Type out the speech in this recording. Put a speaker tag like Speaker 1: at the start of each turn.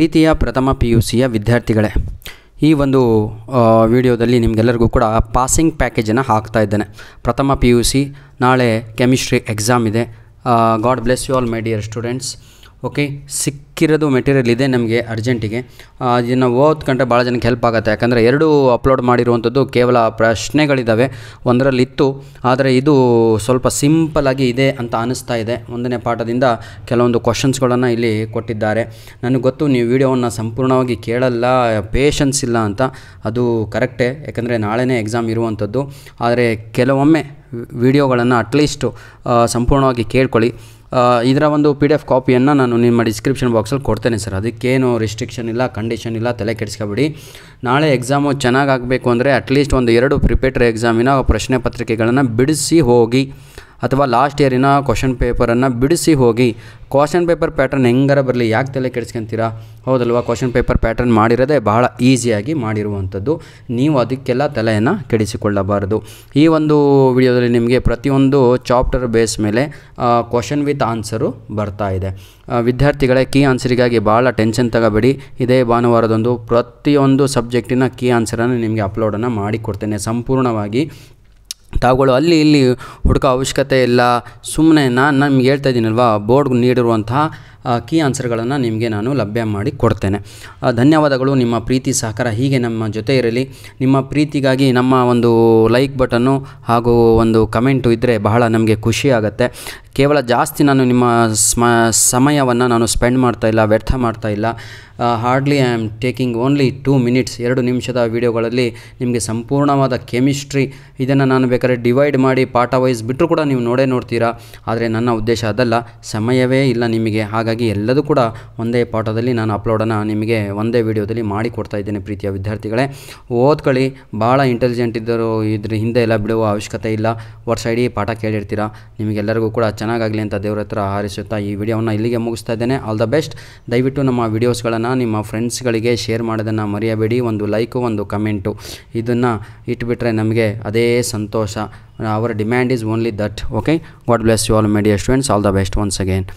Speaker 1: ಪ್ರೀತಿಯ ಪ್ರಥಮ P you ಸಿಯ ವಿದ್ಯಾರ್ಥಿಗಳೇ ಈ ಒಂದು ವಿಡಿಯೋದಲ್ಲಿ ನಿಮಗೆಲ್ಲರಿಗೂ ಕೂಡ ಪಾಸಿಂಗ್ ಪ್ಯಾಕೇಜನ್ನು ಹಾಕ್ತಾ ಇದ್ದೇನೆ ಪ್ರಥಮ ಪಿ ಯು ಸಿ ನಾಳೆ ಕೆಮಿಸ್ಟ್ರಿ ಎಕ್ಸಾಮ್ ಇದೆ God bless you all my dear students okay ಸಿಕ್ ಸಿಕ್ಕಿರೋದು ಮೆಟೀರಿಯಲ್ ಇದೆ ನಮಗೆ ಅರ್ಜೆಂಟಿಗೆ ಇದನ್ನು ಓದ್ಕೊಂಡ್ರೆ ಭಾಳ ಜನಕ್ಕೆ ಹೆಲ್ಪ್ ಆಗುತ್ತೆ ಯಾಕಂದರೆ ಎರಡೂ ಅಪ್ಲೋಡ್ ಮಾಡಿರುವಂಥದ್ದು ಕೇವಲ ಪ್ರಶ್ನೆಗಳಿದ್ದಾವೆ ಒಂದರಲ್ಲಿ ಇತ್ತು ಆದರೆ ಇದು ಸ್ವಲ್ಪ ಸಿಂಪಲಾಗಿ ಇದೆ ಅಂತ ಅನ್ನಿಸ್ತಾ ಇದೆ ಒಂದನೇ ಪಾಠದಿಂದ ಕೆಲವೊಂದು ಕ್ವಶನ್ಸ್ಗಳನ್ನು ಇಲ್ಲಿ ಕೊಟ್ಟಿದ್ದಾರೆ ನನಗೆ ಗೊತ್ತು ನೀವು ವೀಡಿಯೋವನ್ನು ಸಂಪೂರ್ಣವಾಗಿ ಕೇಳಲ್ಲ ಪೇಷನ್ಸ್ ಇಲ್ಲ ಅಂತ ಅದು ಕರೆಕ್ಟೇ ಯಾಕಂದರೆ ನಾಳೆನೇ ಎಕ್ಸಾಮ್ ಇರುವಂಥದ್ದು ಆದರೆ ಕೆಲವೊಮ್ಮೆ ವಿಡಿಯೋಗಳನ್ನು ಅಟ್ಲೀಸ್ಟು ಸಂಪೂರ್ಣವಾಗಿ ಕೇಳ್ಕೊಳ್ಳಿ ಇದರ ಒಂದು ಪಿ ಡಿ ಎಫ್ ಕಾಪಿಯನ್ನು ನಾನು ನಿಮ್ಮ ಡಿಸ್ಕ್ರಿಪ್ಷನ್ ಬಾಕ್ಸಲ್ಲಿ ಕೊಡ್ತೇನೆ ಸರ್ ಅದಕ್ಕೇನು ರಿಸ್ಟ್ರಿಕ್ಷನ್ ಇಲ್ಲ ಕಂಡೀಷನ್ ಇಲ್ಲ ತಲೆ ಕೆಡಿಸ್ಕೊಬಿಡಿ ನಾಳೆ ಎಕ್ಸಾಮು ಚೆನ್ನಾಗಾಗಬೇಕು ಅಂದರೆ ಅಟ್ಲೀಸ್ಟ್ ಒಂದು ಎರಡು ಪ್ರಿಪೇಟ್ರ್ ಎಕ್ಸಾಮಿನ ಪ್ರಶ್ನೆ ಪತ್ರಿಕೆಗಳನ್ನು ಬಿಡಿಸಿ ಹೋಗಿ ಅಥವಾ ಲಾಸ್ಟ್ ಇಯರಿನ ಕ್ವಶನ್ ಪೇಪರನ್ನು ಬಿಡಿಸಿ ಹೋಗಿ ಕ್ವಶನ್ ಪೇಪರ್ ಪ್ಯಾಟರ್ನ್ ಹೆಂಗಾರ ಬರಲಿ ಯಾಕೆ ತಲೆ ಕೆಡಿಸ್ಕೊಂತೀರಾ ಹೌದಲ್ವಾ ಕ್ವಶನ್ ಪೇಪರ್ ಪ್ಯಾಟರ್ನ್ ಮಾಡಿರೋದೇ ಬಹಳ ಈಸಿಯಾಗಿ ಮಾಡಿರುವಂಥದ್ದು ನೀವು ಅದಕ್ಕೆಲ್ಲ ತಲೆಯನ್ನು ಕೆಡಿಸಿಕೊಳ್ಳಬಾರದು ಈ ಒಂದು ವಿಡಿಯೋದಲ್ಲಿ ನಿಮಗೆ ಪ್ರತಿಯೊಂದು ಚಾಪ್ಟರ್ ಬೇಸ್ ಮೇಲೆ ಕ್ವಶನ್ ವಿತ್ ಆನ್ಸರು ಬರ್ತಾ ಇದೆ ವಿದ್ಯಾರ್ಥಿಗಳೇ ಕೀ ಆನ್ಸರಿಗಾಗಿ ಭಾಳ ಟೆನ್ಷನ್ ತಗೋಬೇಡಿ ಇದೇ ಭಾನುವಾರದೊಂದು ಪ್ರತಿಯೊಂದು ಸಬ್ಜೆಕ್ಟಿನ ಕೀ ಆನ್ಸರನ್ನು ನಿಮಗೆ ಅಪ್ಲೋಡನ್ನು ಮಾಡಿಕೊಡ್ತೇನೆ ಸಂಪೂರ್ಣವಾಗಿ ತಾವುಗಳು ಅಲ್ಲಿ ಇಲ್ಲಿ ಹುಡುಕೋ ಅವಶ್ಯಕತೆ ಇಲ್ಲ ಸುಮ್ಮನೆ ನಾನು ನಿಮ್ಗೆ ಹೇಳ್ತಾ ಇದ್ದೀನಲ್ವಾ ಬೋರ್ಡ್ ನೀಡಿರುವಂತಹ ಕೀ ಆನ್ಸರ್ಗಳನ್ನು ನಿಮಗೆ ನಾನು ಲಭ್ಯ ಮಾಡಿ ಕೊಡ್ತೇನೆ ಧನ್ಯವಾದಗಳು ನಿಮ್ಮ ಪ್ರೀತಿ ಸಹಕಾರ ಹೀಗೆ ನಮ್ಮ ಜೊತೆ ಇರಲಿ ನಿಮ್ಮ ಪ್ರೀತಿಗಾಗಿ ನಮ್ಮ ಒಂದು ಲೈಕ್ ಬಟನ್ನು ಹಾಗೂ ಒಂದು ಕಮೆಂಟು ಇದ್ದರೆ ಬಹಳ ನಮಗೆ ಖುಷಿ ಆಗುತ್ತೆ ಕೇವಲ ಜಾಸ್ತಿ ನಾನು ನಿಮ್ಮ ಸ್ಮ ಸಮಯವನ್ನು ನಾನು ಸ್ಪೆಂಡ್ ಮಾಡ್ತಾ ಇಲ್ಲ ವ್ಯರ್ಥ ಮಾಡ್ತಾ ಇಲ್ಲ hardly I am taking only two minutes ಎರಡು ನಿಮಿಷದ ವೀಡಿಯೋಗಳಲ್ಲಿ ನಿಮಗೆ ಸಂಪೂರ್ಣವಾದ ಕೆಮಿಸ್ಟ್ರಿ ಇದನ್ನು ನಾನು ಬೇಕಾದ್ರೆ ಡಿವೈಡ್ ಮಾಡಿ ಪಾಠ ವೈಸ್ ಬಿಟ್ಟರು ಕೂಡ ನೀವು ನೋಡೇ ನೋಡ್ತೀರಾ ಆದರೆ ನನ್ನ ಉದ್ದೇಶ ಅದಲ್ಲ ಸಮಯವೇ ಇಲ್ಲ ನಿಮಗೆ ಹಾಗಾಗಿ ಎಲ್ಲದೂ ಕೂಡ ಒಂದೇ ಪಾಠದಲ್ಲಿ ನಾನು ಅಪ್ಲೋಡನ್ನು ನಿಮಗೆ ಒಂದೇ ವೀಡಿಯೋದಲ್ಲಿ ಮಾಡಿಕೊಡ್ತಾ ಇದ್ದೇನೆ ಪ್ರೀತಿಯ ವಿದ್ಯಾರ್ಥಿಗಳೇ ಓದ್ಕೊಳ್ಳಿ ಭಾಳ ಇಂಟೆಲಿಜೆಂಟ್ ಇದ್ದರೂ ಇದ್ರ ಹಿಂದೆ ಎಲ್ಲ ಬಿಡುವ ಅವಶ್ಯಕತೆ ಇಲ್ಲ ವರ್ಷ ಇಡೀ ಪಾಠ ಕೇಳಿರ್ತೀರಾ ನಿಮಗೆಲ್ಲರಿಗೂ ಕೂಡ ಚೆನ್ನಾಗಿ ಚೆನ್ನಾಗಾಗಲಿ ಅಂತ ದೇವ್ರ ಹತ್ರ ಹಾರಿಸುತ್ತಾ ಈ ವಿಡಿಯೋವನ್ನು ಇಲ್ಲಿಗೆ ಮುಗಿಸ್ತಾ ಇದ್ದೇನೆ ಆಲ್ ದ ಬೆಸ್ಟ್ ದಯವಿಟ್ಟು ನಮ್ಮ ವಿಡಿಯೋಸ್ಗಳನ್ನು ನಿಮ್ಮ ಫ್ರೆಂಡ್ಸ್ಗಳಿಗೆ ಶೇರ್ ಮಾಡೋದನ್ನು ಮರೆಯಬೇಡಿ ಒಂದು ಲೈಕು ಒಂದು ಕಮೆಂಟು ಇದನ್ನು ಇಟ್ಬಿಟ್ರೆ ನಮಗೆ ಅದೇ ಸಂತೋಷ our demand is only that okay God bless you all my dear students all the best once again